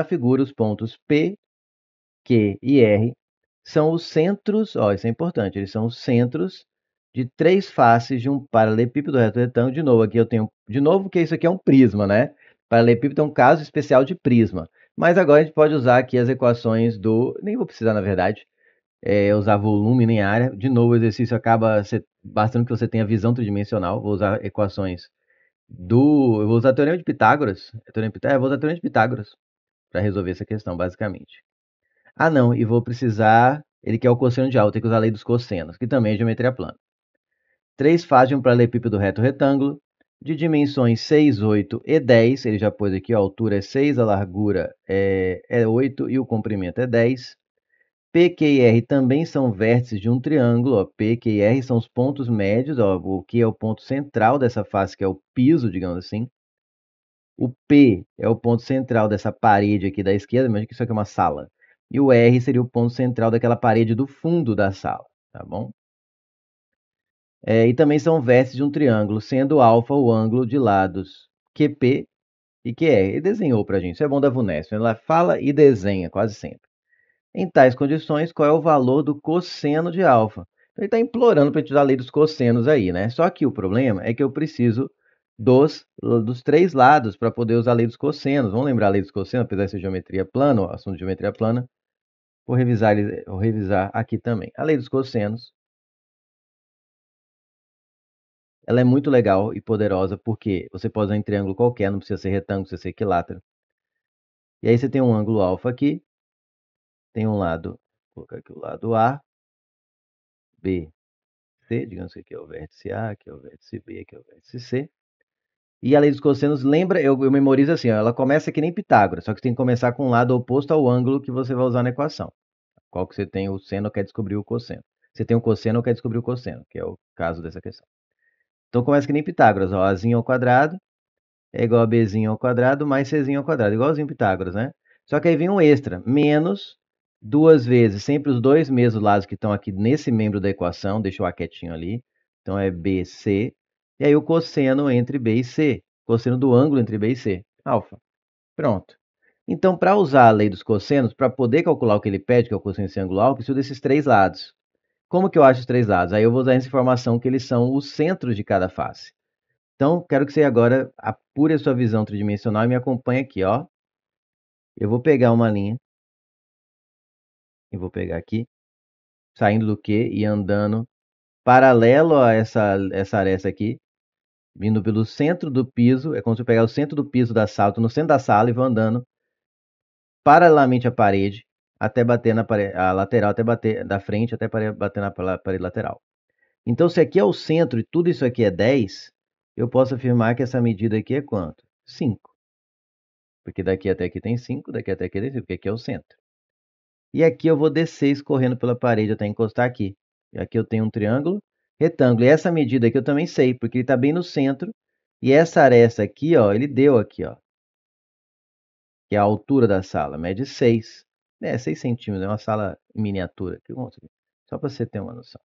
Na figura, os pontos P, Q e R são os centros, ó, isso é importante, eles são os centros de três faces de um paralelepípedo retângulo. De novo, aqui eu tenho, de novo, que isso aqui é um prisma, né? Paralelepípedo é um caso especial de prisma. Mas agora a gente pode usar aqui as equações do, nem vou precisar, na verdade, é, usar volume nem área. De novo, o exercício acaba bastando que você tenha visão tridimensional. Vou usar equações do, eu vou usar teorema de Pitágoras, teorema de Pitágoras, vou usar teorema de Pitágoras para resolver essa questão, basicamente. Ah, não, e vou precisar. Ele quer o cosseno de alta, tem que usar a lei dos cossenos, que também é geometria plana. Três fases de um paralelepípedo reto retângulo, de dimensões 6, 8 e 10. Ele já pôs aqui, a altura é 6, a largura é, é 8 e o comprimento é 10. P, Q e R também são vértices de um triângulo. Ó. P, Q e R são os pontos médios, ó, o que é o ponto central dessa face, que é o piso, digamos assim. O P é o ponto central dessa parede aqui da esquerda, imagina que isso aqui é uma sala. E o R seria o ponto central daquela parede do fundo da sala, tá bom? É, e também são vértices de um triângulo, sendo alfa o ângulo de lados QP e QR. E desenhou para a gente, isso é bom da Vunesp, ela fala e desenha quase sempre. Em tais condições, qual é o valor do cosseno de alfa? Então, ele está implorando para a gente usar a lei dos cossenos aí, né? Só que o problema é que eu preciso dos, dos três lados para poder usar a lei dos cossenos. Vamos lembrar a lei dos cossenos, apesar de ser geometria plana, o assunto de geometria plana. Vou revisar, vou revisar aqui também. A lei dos cossenos. Ela é muito legal e poderosa porque você pode usar um triângulo qualquer, não precisa ser retângulo, precisa ser equilátero. E aí você tem um ângulo alfa aqui. Tem um lado, vou colocar aqui o lado A, B, C, digamos que aqui é o vértice A, aqui é o vértice B, aqui é o vértice C. E a lei dos cossenos lembra, eu, eu memorizo assim, ó, ela começa que nem Pitágoras, só que tem que começar com um lado oposto ao ângulo que você vai usar na equação. Qual que você tem o seno quer descobrir o cosseno. Você tem o cosseno quer descobrir o cosseno, que é o caso dessa questão. Então começa que nem Pitágoras, ó, azinho ao quadrado é igual a bzinho ao quadrado mais czinho ao quadrado, igualzinho Pitágoras, né? Só que aí vem um extra, menos duas vezes, sempre os dois mesmos lados que estão aqui nesse membro da equação, deixa o A quietinho ali. Então é BC e aí o cosseno entre B e C, cosseno do ângulo entre B e C, alfa. Pronto. Então, para usar a lei dos cossenos, para poder calcular o que ele pede, que é o cosseno desse ângulo alfa, eu preciso desses três lados. Como que eu acho os três lados? Aí eu vou usar essa informação que eles são os centros de cada face. Então, quero que você agora apure a sua visão tridimensional e me acompanhe aqui, ó. Eu vou pegar uma linha. E vou pegar aqui. Saindo do Q e andando paralelo a essa, essa aresta aqui vindo pelo centro do piso, é como se eu pegar o centro do piso da sala, no centro da sala e vou andando paralelamente à parede até bater na parede, a lateral, até bater da frente, até bater na parede lateral. Então, se aqui é o centro e tudo isso aqui é 10, eu posso afirmar que essa medida aqui é quanto? 5. Porque daqui até aqui tem 5, daqui até aqui tem 5, porque aqui é o centro. E aqui eu vou descer escorrendo pela parede até encostar aqui. E aqui eu tenho um triângulo retângulo. E essa medida aqui eu também sei, porque ele está bem no centro. E essa aresta aqui, ó, ele deu aqui, ó. Que é a altura da sala, mede 6. É, 6 centímetros, é uma sala miniatura. Aqui, só para você ter uma noção.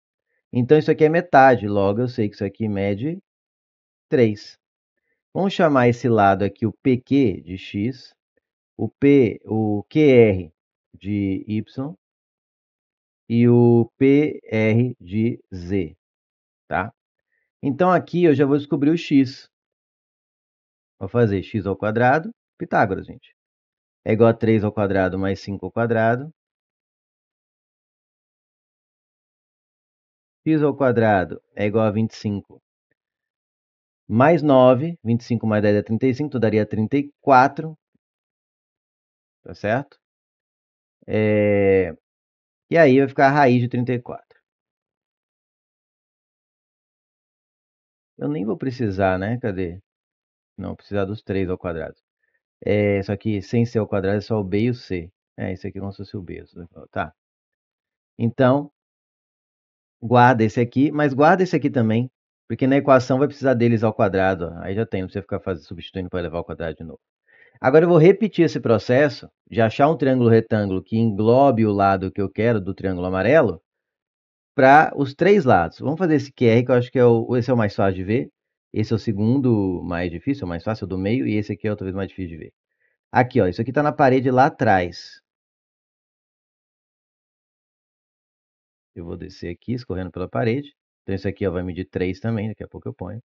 Então, isso aqui é metade. Logo, eu sei que isso aqui mede 3. Vamos chamar esse lado aqui o PQ de X, o, P, o QR de Y e o PR de Z tá? Então aqui eu já vou descobrir o x. Vou fazer x ao quadrado, Pitágoras, gente. É igual a 3 ao quadrado mais 5 ao quadrado. x ao quadrado é igual a 25 mais 9, 25 mais 10 é 35, então daria 34, tá certo? É... E aí vai ficar a raiz de 34. Eu nem vou precisar, né? Cadê? Não, vou precisar dos 3 ao quadrado. É, só que sem ser ao quadrado é só o B e o C. É, esse aqui é como se fosse o B. Tá. Então, guarda esse aqui, mas guarda esse aqui também. Porque na equação vai precisar deles ao quadrado. Ó. Aí já tem, não precisa ficar fazendo, substituindo para elevar ao quadrado de novo. Agora eu vou repetir esse processo de achar um triângulo retângulo que englobe o lado que eu quero do triângulo amarelo para os três lados. Vamos fazer esse QR, que eu acho que é o, esse é o mais fácil de ver. Esse é o segundo mais difícil, é o mais fácil, é do meio, e esse aqui é o talvez mais difícil de ver. Aqui, ó, isso aqui está na parede lá atrás. Eu vou descer aqui, escorrendo pela parede. Então, isso aqui ó, vai medir 3 também, daqui a pouco eu ponho.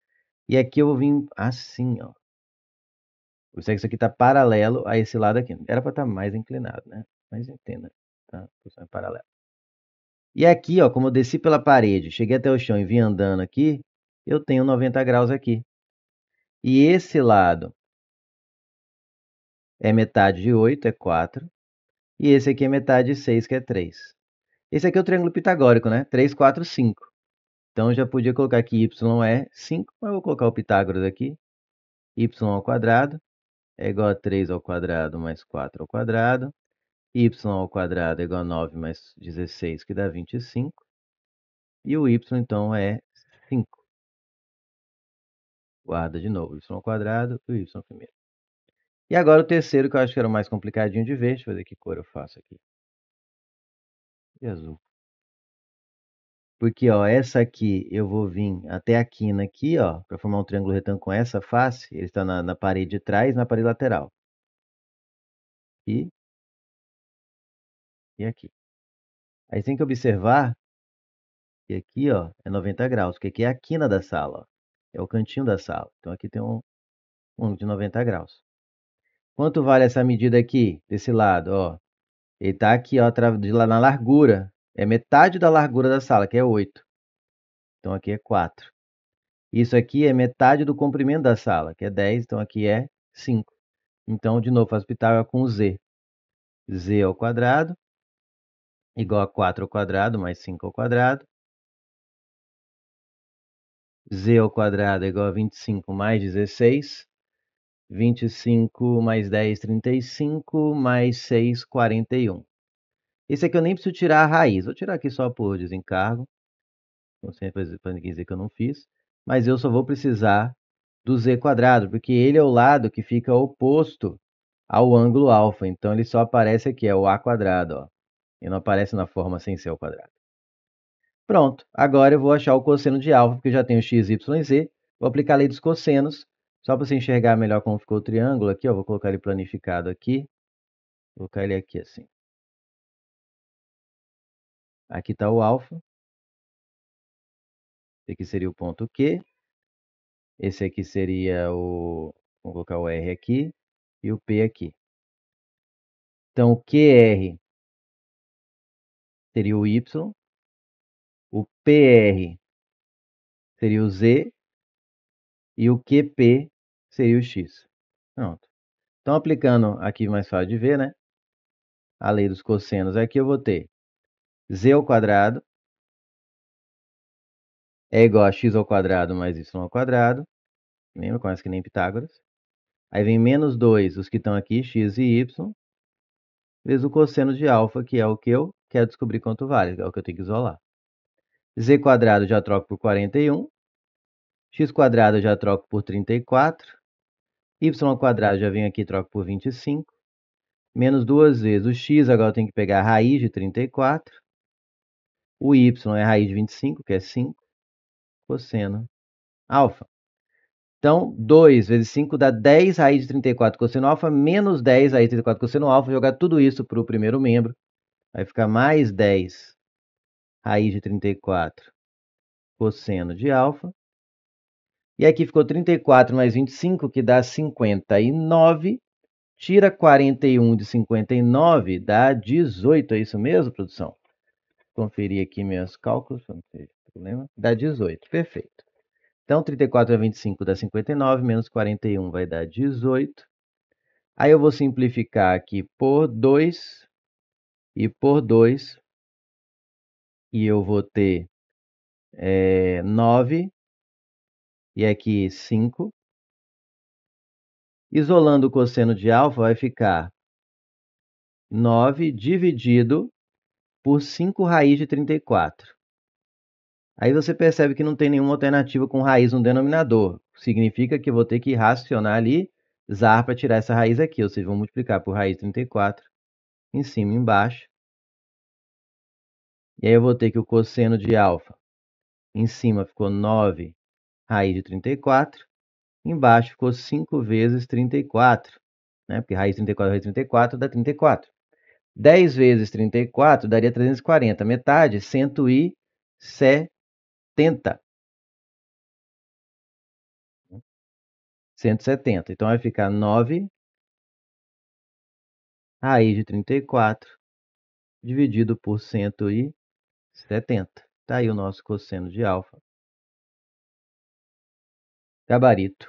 E aqui eu vou vir assim, ó. vê é que isso aqui está paralelo a esse lado aqui. Era para estar tá mais inclinado, né? Mas entenda, tá? paralelo. E aqui, ó, como eu desci pela parede, cheguei até o chão e vim andando aqui, eu tenho 90 graus aqui. E esse lado é metade de 8, é 4. E esse aqui é metade de 6, que é 3. Esse aqui é o triângulo pitagórico, né? 3, 4, 5. Então, eu já podia colocar aqui y é 5, mas eu vou colocar o Pitágoras aqui. y ao quadrado é igual a 3 ao quadrado mais 4 ao quadrado y ao quadrado é igual a 9 mais 16, que dá 25. E o y, então, é 5. Guarda de novo, y ao quadrado e o y primeiro. E agora o terceiro, que eu acho que era o mais complicadinho de ver. Deixa eu ver que cor eu faço aqui. E azul. Porque, ó, essa aqui eu vou vir até a quina aqui, ó, para formar um triângulo retângulo com essa face. Ele está na, na parede de trás na parede lateral. E e aqui. Aí tem que observar que aqui ó, é 90 graus, porque aqui é a quina da sala, ó, é o cantinho da sala. Então aqui tem um ângulo um de 90 graus. Quanto vale essa medida aqui, desse lado? Ó? Ele está aqui ó, de lá na largura, é metade da largura da sala, que é 8. Então aqui é 4. Isso aqui é metade do comprimento da sala, que é 10, então aqui é 5. Então, de novo, hospital Pitágoras é com Z. Z ao quadrado igual a 4 ao quadrado mais 5 ao quadrado. z ao quadrado é igual a 25 mais 16. 25 mais 10, 35, mais 6, 41. Esse aqui eu nem preciso tirar a raiz. Vou tirar aqui só por desencargo. Não sei para ninguém dizer que eu não fiz. Mas eu só vou precisar do z quadrado, porque ele é o lado que fica oposto ao ângulo alfa. Então ele só aparece aqui, é o a quadrado. Ó e não aparece na forma sem ser ao quadrado. Pronto, agora eu vou achar o cosseno de alfa, porque eu já tenho x, y e z. Vou aplicar a lei dos cossenos, só para você enxergar melhor como ficou o triângulo aqui. Ó, vou colocar ele planificado aqui. Vou colocar ele aqui assim. Aqui está o alfa. Esse aqui seria o ponto Q. Esse aqui seria o... Vou colocar o R aqui e o P aqui. Então, o QR seria o Y, o PR seria o Z e o QP seria o X. Pronto. Então, aplicando aqui mais fácil de ver, né? A lei dos cossenos aqui, é eu vou ter Z ao quadrado é igual a x ao quadrado mais y ao quadrado. Lembra? Conhece que nem Pitágoras. Aí vem menos 2, os que estão aqui, x e y, vezes o cosseno de alfa, que é o que eu que é descobrir quanto vale, é o que eu tenho que isolar. Z quadrado já troco por 41, x quadrado já troco por 34, y quadrado já venho aqui e troco por 25, menos duas vezes o x, agora eu tenho que pegar a raiz de 34, o y é a raiz de 25, que é 5, cosseno alfa. Então, 2 vezes 5 dá 10 raiz de 34 cosseno alfa, menos 10 raiz de 34 cosseno alfa. Jogar tudo isso para o primeiro membro, Vai ficar mais 10 raiz de 34 cosseno de alfa. E aqui ficou 34 mais 25, que dá 59. Tira 41 de 59, dá 18. É isso mesmo, produção? Conferir aqui meus cálculos, não tem problema. Dá 18, perfeito. Então, 34 a 25 dá 59, menos 41 vai dar 18. Aí eu vou simplificar aqui por 2, e por 2, e eu vou ter é, eh, 9, e aqui 5. Isolando o cosseno de alfa, vai ficar 9 dividido por 5 raiz de 34. Aí você percebe que não tem nenhuma alternativa com raiz no denominador. Significa que eu vou ter que racionar ali, zar para tirar essa raiz aqui. Ou seja, vou multiplicar por raiz de 34 em cima e embaixo. E aí eu vou ter que o cosseno de alfa em cima ficou 9 raiz de 34, embaixo ficou 5 vezes 34, né? porque raiz de 34 raiz de 34 dá 34. 10 vezes 34 daria 340, metade 170. 170. Né? Então vai ficar 9 raiz de 34 dividido por 170. Está aí o nosso cosseno de alfa. Gabarito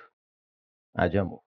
A de amor.